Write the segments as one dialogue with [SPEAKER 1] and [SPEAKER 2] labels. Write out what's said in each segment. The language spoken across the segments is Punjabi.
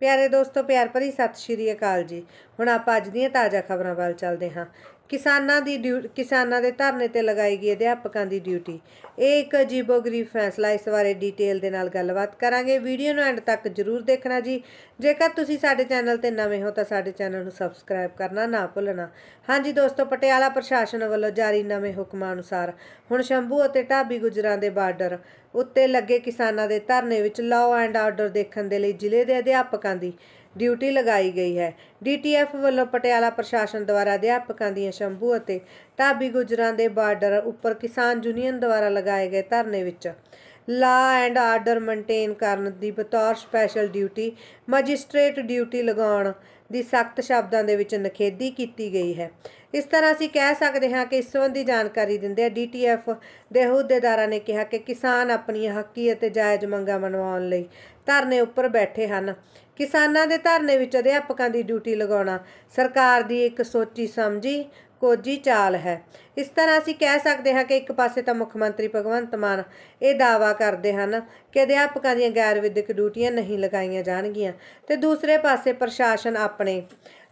[SPEAKER 1] ਪਿਆਰੇ ਦੋਸਤੋ ਪਿਆਰ ਭਰੀ ਸਤਿ ਸ਼੍ਰੀ ਅਕਾਲ ਜੀ ਹੁਣ ਆਪਾਂ ਅੱਜ ਦੀਆਂ ਤਾਜ਼ਾ ਖਬਰਾਂ ਵੱਲ ਚੱਲਦੇ ਹਾਂ ਕਿਸਾਨਾਂ ਦੀ ਕਿਸਾਨਾਂ ਦੇ ਧਰਨੇ ਤੇ ਲਗਾਈ ਗਈ ਅਧਿਆਪਕਾਂ ਦੀ ਡਿਊਟੀ ਇਹ ਇੱਕ ਅਜੀਬੋ-ਗਰੀਬ ਫੈਸਲਾ ਇਸ ਬਾਰੇ ਡਿਟੇਲ ਦੇ ਨਾਲ ਗੱਲਬਾਤ ਕਰਾਂਗੇ ਵੀਡੀਓ ਨੂੰ ਐਂਡ ਤੱਕ ਜ਼ਰੂਰ ਦੇਖਣਾ ਜੀ ਜੇਕਰ ਤੁਸੀਂ ਸਾਡੇ ਚੈਨਲ ਤੇ ਨਵੇਂ ਹੋ ਤਾਂ ਸਾਡੇ ਚੈਨਲ ਨੂੰ ਸਬਸਕ੍ਰਾਈਬ ਕਰਨਾ ਨਾ ਭੁੱਲਣਾ ਹਾਂਜੀ ਦੋਸਤੋ ਪਟਿਆਲਾ ਪ੍ਰਸ਼ਾਸਨ ਵੱਲੋਂ ਜਾਰੀ ਨਵੇਂ ਹੁਕਮਾਂ ਅਨੁਸਾਰ ਹੁਣ ਸ਼ੰਭੂ ਅਤੇ ਢਾਬੀ ਗੁਜਰਾਂ ਦੇ ਬਾਰਡਰ ਉੱਤੇ ਲੱਗੇ ਕਿਸਾਨਾਂ ਦੇ ਧਰਨੇ ਵਿੱਚ ਲਾਅ ਐਂਡ ਆਰਡਰ ਦੇਖਣ ਦੇ ਲਈ ਜ਼ਿਲ੍ਹੇ ਦੇ ਅਧਿਆਪਕਾਂ ਦੀ ਡਿਊਟੀ ਲਗਾਈ ਗਈ ਹੈ ਡੀਟੀਐਫ ਵੱਲੋਂ ਪਟਿਆਲਾ ਪ੍ਰਸ਼ਾਸਨ ਦੁਆਰਾ ਅਧਿਆਪਕਾਂ ਦੀਆਂ ਸ਼ੰਭੂ ਅਤੇ ਢਾਬੀ ਗੁਜਰਾਂ ਦੇ ਬਾਰਡਰ ਉੱਪਰ ਕਿਸਾਨ ਯੂਨੀਅਨ ਦੁਆਰਾ ਲਗਾਏ ਗਏ ਧਰਨੇ ਵਿੱਚ ਲਾ ਐਂਡ ਆਰਡਰ ਮੇਨਟੇਨ ਕਰਨ ਦੀ ਬਤੌਰ ਸਪੈਸ਼ਲ ਡਿਊਟੀ ਮੈਜਿਸਟ੍ਰੇਟ ਡਿਊਟੀ ਲਗਾਉਣ ਦੀ ਸਖਤ ਸ਼ਬਦਾਂ ਦੇ ਵਿੱਚ ਨਖੇਦੀ ਕੀਤੀ ਗਈ ਹੈ ਇਸ ਤਰ੍ਹਾਂ ਅਸੀਂ ਕਹਿ ਸਕਦੇ ਹਾਂ ਕਿ ਇਸ ਸੰਬੰਧੀ ਜਾਣਕਾਰੀ ਦਿੰਦੇ ਆ ਡੀਟੀਐਫ ਦੇ ਅਹੁਦੇਦਾਰਾਂ ਨੇ ਕਿਹਾ ਕਿ ਕਿਸਾਨ ਆਪਣੀਆਂ ਹੱਕੀ ਅਤੇ ਜਾਇਜ਼ ਮੰਗਾਂ ਮਨਵਾਉਣ ਲਈ ਧਰਨੇ ਉੱਪਰ ਬੈਠੇ ਹਨ ਕਿਸਾਨਾਂ ਦੇ ਧਰਨੇ ਵਿੱਚ ਅਧਿਆਪਕਾਂ ਦੀ ਡਿਊਟੀ ਲਗਾਉਣਾ ਸਰਕਾਰ ਦੀ ਇੱਕ ਸੋਚੀ ਸਮਝੀ ਕੋਜੀ ਚਾਲ ਹੈ ਇਸ ਤਰ੍ਹਾਂ ਅਸੀਂ ਕਹਿ ਸਕਦੇ ਹਾਂ ਕਿ ਇੱਕ ਪਾਸੇ ਤਾਂ ਮੁੱਖ ਮੰਤਰੀ ਭਗਵੰਤ ਮਾਨ ਇਹ ਦਾਵਾ ਕਰਦੇ ਹਨ ਕਿ ਅਧਿਆਪਕਾਂ ਦੀਆਂ ਗੈਰ ਵਿਦਿਅਕ ਡਿਊਟੀਆਂ ਨਹੀਂ ਲਗਾਈਆਂ ਜਾਣਗੀਆਂ ਤੇ ਦੂਸਰੇ ਪਾਸੇ ਪ੍ਰਸ਼ਾਸਨ ਆਪਣੇ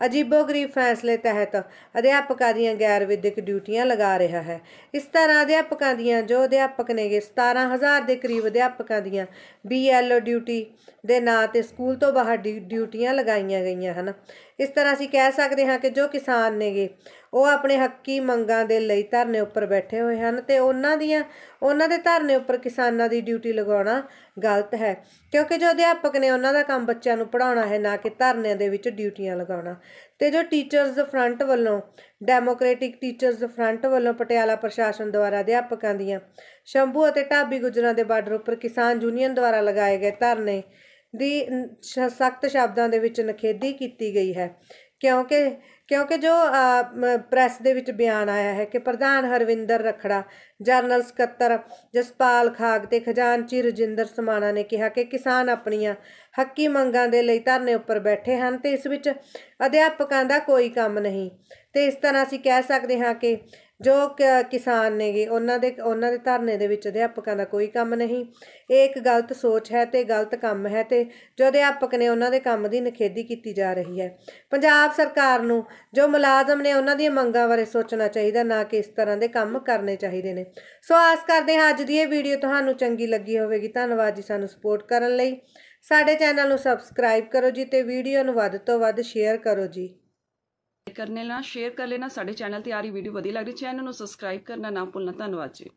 [SPEAKER 1] ਅਜੀਬੋ-ਗਰੀਬ ਫੈਸਲੇ ਤਹਿਤ ਅਧਿਆਪਕਾਂ ਦੀਆਂ ਗੈਰ ਵਿਦਿਅਕ ਡਿਊਟੀਆਂ ਲਗਾ ਰਿਹਾ ਹੈ ਇਸ ਤਰ੍ਹਾਂ ਅਧਿਆਪਕਾਂ ਦੀਆਂ ਜੋ ਅਧਿਆਪਕ ਨੇਗੇ 17000 ਦੇ ਕਰੀਬ ਅਧਿਆਪਕਾਂ ਦੀਆਂ ਬੀਐਲਓ ਡਿਊਟੀ ਦੇ ਨਾਂ ਤੇ ਸਕੂਲ ਤੋਂ ਬਾਹਰ ਡਿਊਟੀਆਂ ਲਗਾਈਆਂ ਗਈਆਂ ਹਨ ਇਸ ਤਰ੍ਹਾਂ ਅਸੀਂ ਕਹਿ ਸਕਦੇ ਹਾਂ ਕਿ ਜੋ ਕਿਸਾਨ ਨੇਗੇ ਉਹ ਆਪਣੇ ਹੱਕੀ ਮੰਗਾਂ ਦੇ ਲਈ ਧਰਨੇ ਉੱਪਰ ਬੈਠੇ ਹੋਏ ਹਨ ਤੇ ਉਹਨਾਂ ਦੀਆਂ ਉਹਨਾਂ ਦੇ ਧਰਨੇ ਉੱਪਰ ਕਿਸਾਨਾਂ ਦੀ ਡਿਊਟੀ ਲਗਾਉਣਾ ਗਲਤ ਹੈ ਕਿਉਂਕਿ ਜੋ ਅਧਿਆਪਕ ਨੇ ਉਹਨਾਂ ਦਾ ਕੰਮ ਬੱਚਿਆਂ ਨੂੰ ਪੜਾਉਣਾ ਹੈ ਨਾ ਕਿ ਧਰਨੇ ਦੇ ਵਿੱਚ ਡਿਊਟੀਆਂ ਲਗਾਉਣਾ ਤੇ ਜੋ ਟੀਚਰਸ ਫਰੰਟ ਵੱਲੋਂ ਡੈਮੋਕ੍ਰੈਟਿਕ ਟੀਚਰਸ ਫਰੰਟ ਵੱਲੋਂ ਪਟਿਆਲਾ ਪ੍ਰਸ਼ਾਸਨ ਦੁਆਰਾ ਅਧਿਆਪਕਾਂ ਦੀਆਂ ਸ਼ੰਭੂ ਅਤੇ ਢਾਬੀ ਗੁਜਰਾਂ ਦੇ ਬਾਰਡਰ ਉੱਪਰ ਕਿਸਾਨ ਯੂਨੀਅਨ ਦੁਆਰਾ ਲਗਾਏ ਗਏ ਧਰਨੇ ਦੀ ਸਖਤ ਸ਼ਬਦਾਂ ਦੇ ਵਿੱਚ ਨਖੇਦੀ ਕੀਤੀ ਗਈ ਹੈ ਕਿਉਂਕਿ ਕਿਉਂਕਿ ਜੋ ਪ੍ਰੈਸ ਦੇ ਵਿੱਚ ਬਿਆਨ ਆਇਆ ਹੈ ਕਿ ਪ੍ਰਧਾਨ ਹਰਵਿੰਦਰ ਰਖੜਾ ਜਨਰਲ ਸਕੱਤਰ ਜਸਪਾਲ ਖਾਗ ਤੇ ਖਜ਼ਾਨਚੀ ਰਜਿੰਦਰ ਸਮਾਣਾ ਨੇ ਕਿਹਾ ਕਿ ਕਿਸਾਨ ਆਪਣੀਆਂ ਹੱਕੀ ਮੰਗਾਂ ਦੇ ਲਈ ਧਰਨੇ ਉੱਪਰ ਬੈਠੇ ਹਨ ਤੇ ਇਸ ਵਿੱਚ ਅਧਿਆਪਕਾਂ ਦਾ ਕੋਈ ਕੰਮ ਨਹੀਂ ਤੇ ਇਸ ਤਰ੍ਹਾਂ ਅਸੀਂ ਕਹਿ ਸਕਦੇ ਹਾਂ ਕਿ ਜੋ ਕਿਸਾਨ ਨੇਗੇ ਉਹਨਾਂ ਦੇ ਉਹਨਾਂ ਦੇ ਧਰਨੇ ਦੇ ਵਿੱਚ ਅਧਿਆਪਕਾਂ ਦਾ ਕੋਈ ਕੰਮ ਨਹੀਂ ਇਹ ਇੱਕ ਗਲਤ ਸੋਚ ਹੈ ਤੇ ਗਲਤ ਕੰਮ ਹੈ ਤੇ ਜੋ ਅਧਿਆਪਕ ਨੇ ਉਹਨਾਂ ਦੇ ਕੰਮ ਦੀ ਨਖੇਦੀ ਕੀਤੀ ਜਾ ਰਹੀ ਹੈ ਪੰਜਾਬ ਸਰਕਾਰ ਨੂੰ ਜੋ ਮੁਲਾਜ਼ਮ ਨੇ ਉਹਨਾਂ ਦੀਆਂ ਮੰਗਾਂ ਬਾਰੇ ਸੋਚਣਾ ਚਾਹੀਦਾ ਨਾ ਕਿ ਇਸ ਤਰ੍ਹਾਂ ਦੇ ਕੰਮ ਕਰਨੇ ਚਾਹੀਦੇ ਨੇ ਸੋ ਆਸ ਕਰਦੇ ਹਾਂ ਅੱਜ ਦੀ ਇਹ ਵੀਡੀਓ ਤੁਹਾਨੂੰ ਚੰਗੀ ਲੱਗੀ ਹੋਵੇਗੀ ਧੰਨਵਾਦ ਜੀ ਸਾਨੂੰ ਸਪੋਰਟ ਕਰਨ ਲਈ ਸਾਡੇ ਚੈਨਲ ਨੂੰ ਸਬਸਕ੍ਰਾਈਬ ਕਰੋ ਜੀ ਤੇ ਵੀਡੀਓ ਨੂੰ ਵੱਧ ਤੋਂ ਵੱਧ ਸ਼ੇਅਰ ਕਰੋ ਜੀ ਕਰਨੇ ਨਾਲ ਸ਼ੇਅਰ ਕਰ ਲੈਣਾ ਸਾਡੇ ਚੈਨਲ ਤੇ आ रही वीडियो वधिया लग रही चैनल ਨੂੰ ਸਬਸਕ੍ਰਾਈਬ ਕਰਨਾ ਨਾ ਭੁੱਲਣਾ ਧੰਨਵਾਦ ਜੀ